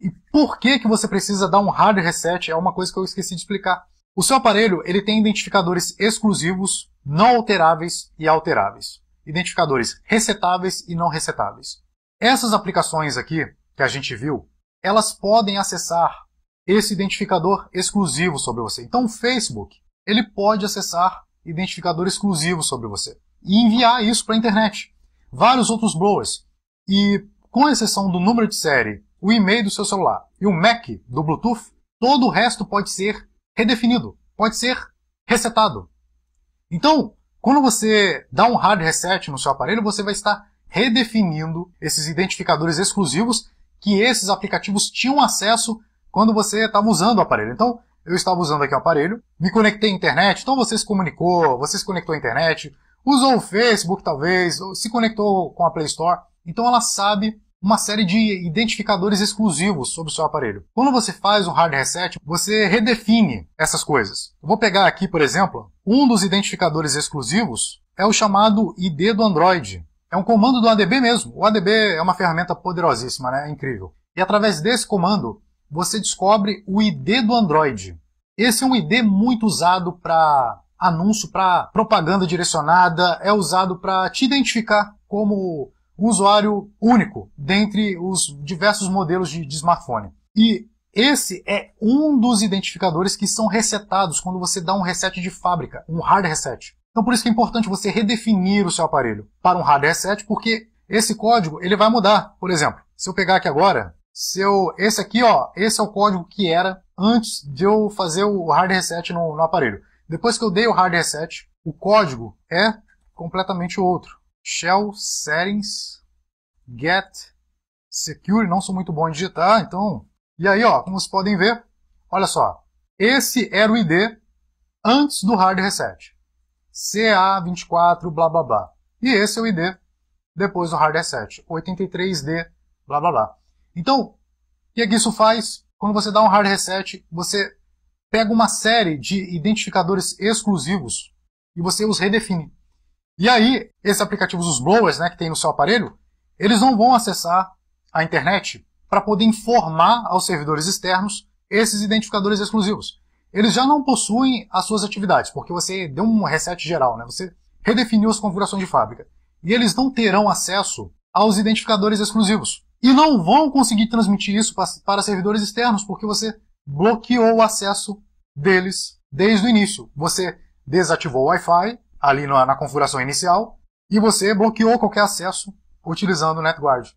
E por que, que você precisa dar um hard reset é uma coisa que eu esqueci de explicar. O seu aparelho ele tem identificadores exclusivos, não alteráveis e alteráveis. Identificadores resetáveis e não resetáveis. Essas aplicações aqui, que a gente viu, elas podem acessar esse identificador exclusivo sobre você. Então o Facebook ele pode acessar identificador exclusivo sobre você e enviar isso para a internet. Vários outros blowers. E com exceção do número de série o e-mail do seu celular e o MAC do Bluetooth, todo o resto pode ser redefinido, pode ser resetado. Então, quando você dá um hard reset no seu aparelho, você vai estar redefinindo esses identificadores exclusivos que esses aplicativos tinham acesso quando você estava usando o aparelho. Então, eu estava usando aqui o aparelho, me conectei à internet, então você se comunicou, você se conectou à internet, usou o Facebook talvez, se conectou com a Play Store, então ela sabe uma série de identificadores exclusivos sobre o seu aparelho. Quando você faz um hard reset, você redefine essas coisas. Eu vou pegar aqui, por exemplo, um dos identificadores exclusivos é o chamado ID do Android. É um comando do ADB mesmo. O ADB é uma ferramenta poderosíssima, né? É incrível. E através desse comando, você descobre o ID do Android. Esse é um ID muito usado para anúncio, para propaganda direcionada, é usado para te identificar como um usuário único dentre os diversos modelos de, de smartphone. E esse é um dos identificadores que são resetados quando você dá um reset de fábrica, um hard reset. Então por isso que é importante você redefinir o seu aparelho para um hard reset, porque esse código ele vai mudar. Por exemplo, se eu pegar aqui agora, se eu, esse aqui, ó, esse é o código que era antes de eu fazer o hard reset no, no aparelho. Depois que eu dei o hard reset, o código é completamente outro shell settings get secure, não sou muito bom em digitar, então. E aí, ó, como vocês podem ver, olha só, esse era o ID antes do hard reset. CA24 blá blá blá. E esse é o ID depois do hard reset, 83D blá blá blá. Então, o que, é que isso faz? Quando você dá um hard reset, você pega uma série de identificadores exclusivos e você os redefine. E aí, esses aplicativos, os blowers né, que tem no seu aparelho, eles não vão acessar a internet para poder informar aos servidores externos esses identificadores exclusivos. Eles já não possuem as suas atividades, porque você deu um reset geral, né? você redefiniu as configurações de fábrica. E eles não terão acesso aos identificadores exclusivos. E não vão conseguir transmitir isso para servidores externos, porque você bloqueou o acesso deles desde o início. Você desativou o Wi-Fi, ali na, configuração inicial, e você bloqueou qualquer acesso utilizando o NetGuard.